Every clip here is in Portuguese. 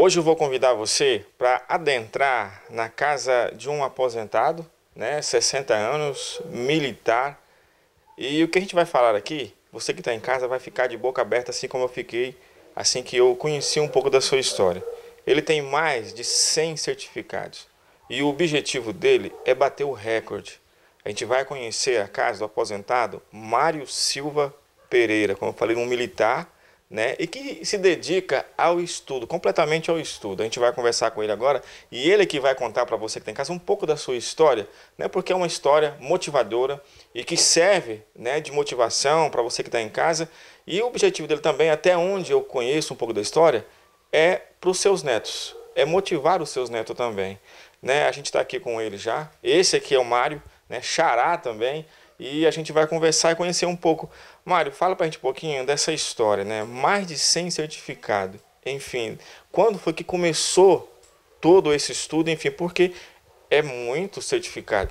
Hoje eu vou convidar você para adentrar na casa de um aposentado, né, 60 anos, militar. E o que a gente vai falar aqui, você que está em casa vai ficar de boca aberta assim como eu fiquei, assim que eu conheci um pouco da sua história. Ele tem mais de 100 certificados e o objetivo dele é bater o recorde. A gente vai conhecer a casa do aposentado Mário Silva Pereira, como eu falei, um militar né? E que se dedica ao estudo, completamente ao estudo. A gente vai conversar com ele agora e ele que vai contar para você que tem em casa um pouco da sua história, né? Porque é uma história motivadora e que serve, né, de motivação para você que está em casa. E o objetivo dele também, até onde eu conheço um pouco da história, é para os seus netos, é motivar os seus netos também, né? A gente está aqui com ele já. Esse aqui é o Mário, né? Xará também e a gente vai conversar e conhecer um pouco. Mário, fala para a gente um pouquinho dessa história, né? Mais de 100 certificados, enfim. Quando foi que começou todo esse estudo, enfim, porque é muito certificado?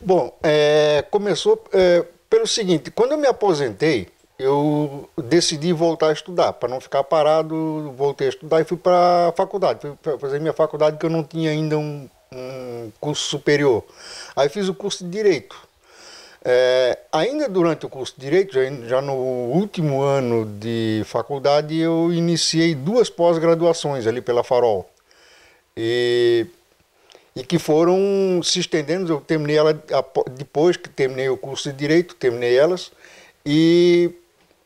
Bom, é, começou é, pelo seguinte, quando eu me aposentei, eu decidi voltar a estudar, para não ficar parado, voltei a estudar e fui para a faculdade, fui fazer minha faculdade que eu não tinha ainda um, um curso superior. Aí fiz o curso de Direito, é, ainda durante o curso de Direito, já no último ano de faculdade, eu iniciei duas pós-graduações ali pela Farol. E, e que foram se estendendo, eu terminei ela depois que terminei o curso de Direito, terminei elas, e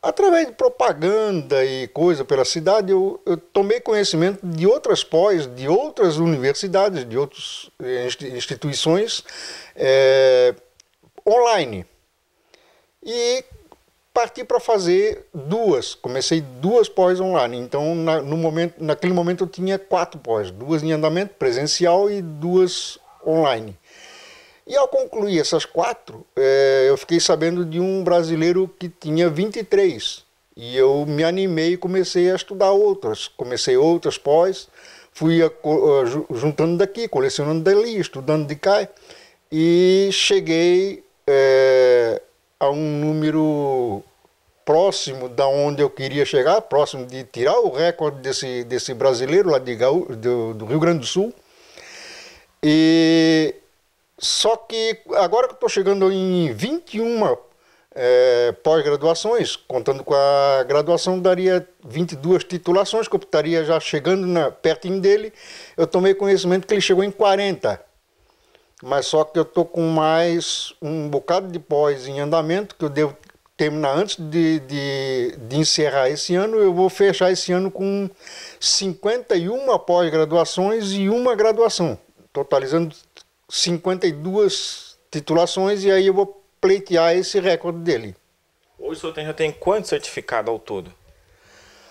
através de propaganda e coisa pela cidade, eu, eu, tomei conhecimento de outras pós, de outras universidades, de outras eh, instituições, é, online. E parti para fazer duas, comecei duas pós online. Então, na, no momento, naquele momento eu tinha quatro pós, duas em andamento presencial e duas online. E ao concluir essas quatro, é, eu fiquei sabendo de um brasileiro que tinha 23. E eu me animei e comecei a estudar outras. Comecei outras pós, fui a, juntando daqui, colecionando dali, estudando de cá. E cheguei é, a um número próximo da onde eu queria chegar, próximo de tirar o recorde desse, desse brasileiro lá de Gaú, do, do Rio Grande do Sul. E só que agora que estou chegando em 21 é, pós-graduações, contando com a graduação, daria 22 titulações, que eu estaria já chegando na, pertinho dele. Eu tomei conhecimento que ele chegou em 40 mas só que eu estou com mais um bocado de pós em andamento, que eu devo terminar antes de, de, de encerrar esse ano. Eu vou fechar esse ano com 51 pós-graduações e uma graduação, totalizando 52 titulações, e aí eu vou pleitear esse recorde dele. Hoje o senhor tem, já tem quantos certificados ao todo?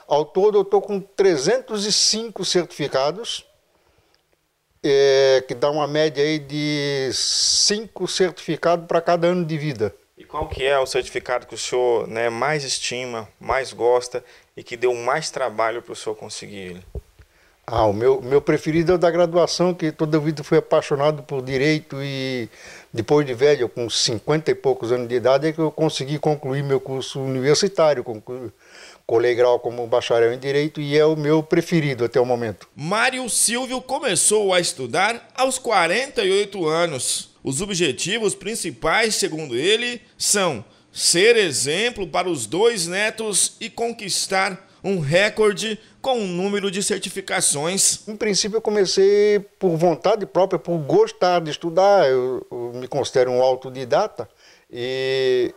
Ao todo eu estou com 305 certificados é, que dá uma média aí de cinco certificados para cada ano de vida. E qual que é o certificado que o senhor né, mais estima, mais gosta e que deu mais trabalho para o senhor conseguir ele? Ah, o meu, meu preferido é o da graduação, que toda a vida fui apaixonado por direito e depois de velho, com 50 e poucos anos de idade, é que eu consegui concluir meu curso universitário, conclu colei grau como bacharel em direito e é o meu preferido até o momento. Mário Silvio começou a estudar aos 48 anos. Os objetivos principais, segundo ele, são ser exemplo para os dois netos e conquistar um recorde com um número de certificações. Em princípio, eu comecei por vontade própria, por gostar de estudar. Eu, eu me considero um autodidata e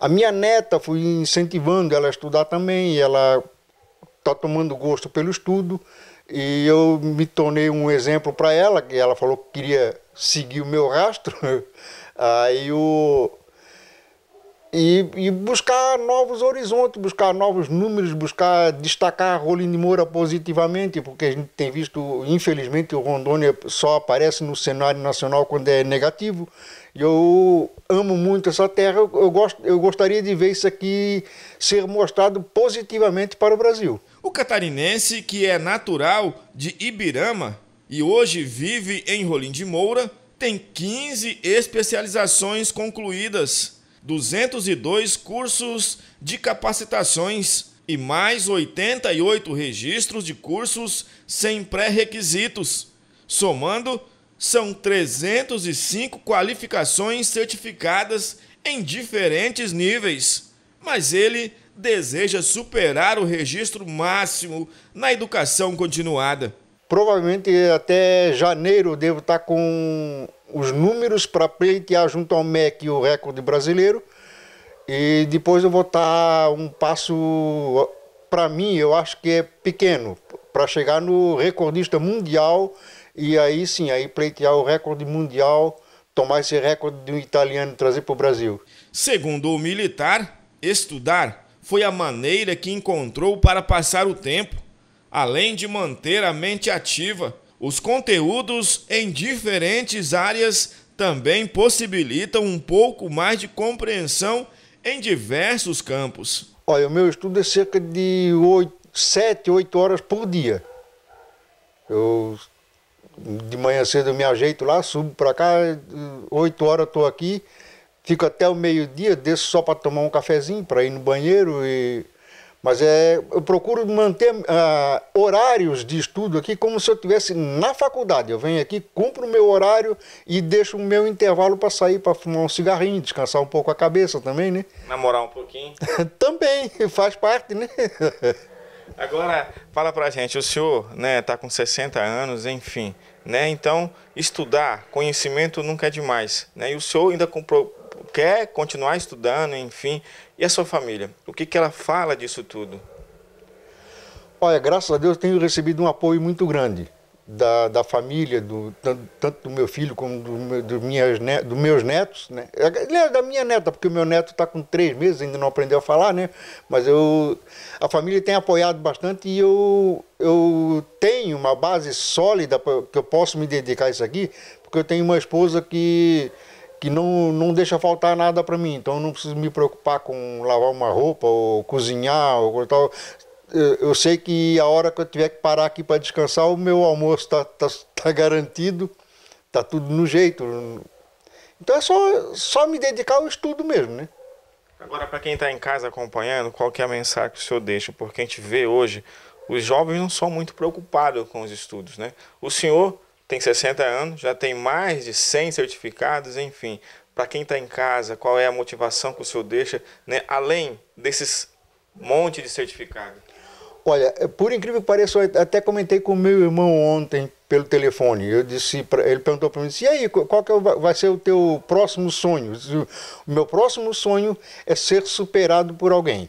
a minha neta fui incentivando ela a estudar também, e ela está tomando gosto pelo estudo. E eu me tornei um exemplo para ela, que ela falou que queria seguir o meu rastro. Aí o. E, e, buscar novos horizontes, buscar novos números, buscar destacar Rolim de Moura positivamente, porque a gente tem visto, infelizmente, o Rondônia só aparece no cenário nacional quando é negativo. Eu amo muito essa terra, eu, gosto eu gostaria de ver isso aqui ser mostrado positivamente para o Brasil. O catarinense, que é natural de Ibirama e hoje vive em Rolim de Moura, tem 15 especializações concluídas, 202 cursos de capacitações e mais 88 registros de cursos sem pré-requisitos, somando são 305 qualificações certificadas em diferentes níveis, mas ele deseja superar o registro máximo na educação continuada. Provavelmente até janeiro devo estar com os números para pleitear junto ao MEC o recorde brasileiro. E depois eu vou estar um passo, para mim, eu acho que é pequeno, para chegar no recordista mundial e aí sim, aí pleitear o recorde mundial, tomar esse recorde do italiano e trazer para o Brasil. Segundo o militar, estudar foi a maneira que encontrou para passar o tempo, além de manter a mente ativa. Os conteúdos em diferentes áreas também possibilitam um pouco mais de compreensão em diversos campos. Olha, o meu estudo é cerca de 8, 7, 8 horas por dia. Eu de manhã cedo eu me ajeito lá, subo para cá, 8 horas estou tô aqui, fico até o meio-dia, desço só para tomar um cafezinho, para ir no banheiro e mas é, eu procuro manter ah, horários de estudo aqui como se eu tivesse na faculdade. Eu venho aqui, cumpro o meu horário e deixo o meu intervalo para sair para fumar um cigarrinho, descansar um pouco a cabeça também, né? Namorar um pouquinho. também, faz parte, né? Agora, fala pra gente, o senhor, né, tá com 60 anos, enfim, né? Então, estudar, conhecimento nunca é demais, né? E o senhor ainda comprou, quer continuar estudando, enfim. E a sua família? O que que ela fala disso tudo? Olha, graças a Deus tenho recebido um apoio muito grande da, da família, do, tanto, tanto do meu filho como do do minhas, dos meus netos, né? Da minha neta, porque o meu neto está com três meses, ainda não aprendeu a falar, né? Mas eu, a família tem apoiado bastante e eu, eu tenho uma base sólida que eu posso me dedicar a isso aqui, porque eu tenho uma esposa que que não, não deixa faltar nada para mim. Então eu não preciso me preocupar com lavar uma roupa ou cozinhar ou tal eu sei que a hora que eu tiver que parar aqui para descansar, o meu almoço está tá, tá garantido, está tudo no jeito. Então é só, só me dedicar ao estudo mesmo, né? Agora, para quem está em casa acompanhando, qual que é a mensagem que o senhor deixa? Porque a gente vê hoje, os jovens não são muito preocupados com os estudos, né? O senhor tem 60 anos, já tem mais de 100 certificados, enfim. Para quem está em casa, qual é a motivação que o senhor deixa, né? além desses monte de certificados Olha, é, por incrível que pareça, eu até comentei com o meu irmão ontem pelo telefone. Eu disse, pra, ele perguntou para mim, disse, e aí, qual que é vai ser o teu próximo sonho? Disse, o meu próximo sonho é ser superado por alguém.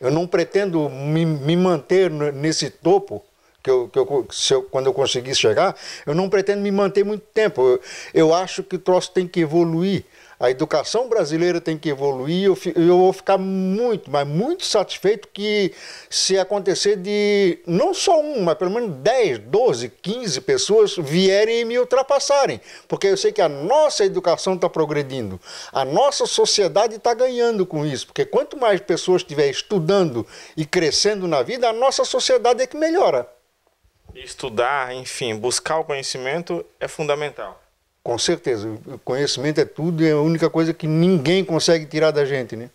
Eu não pretendo me, me manter nesse topo que eu, que eu, eu, quando eu conseguir chegar, eu não pretendo me manter muito tempo. Eu, eu acho que o troço tem que evoluir a educação brasileira tem que evoluir. Eu, eu vou ficar muito, mas muito satisfeito que se acontecer de não só um, mas pelo menos 10, 12, 15 pessoas vierem e me ultrapassarem. Porque eu sei que a nossa educação está progredindo, a nossa sociedade está ganhando com isso. Porque quanto mais pessoas estiver estudando e crescendo na vida, a nossa sociedade é que melhora. Estudar, enfim, buscar o conhecimento é fundamental. Com certeza. O conhecimento é tudo, é a única coisa que ninguém consegue tirar da gente, né?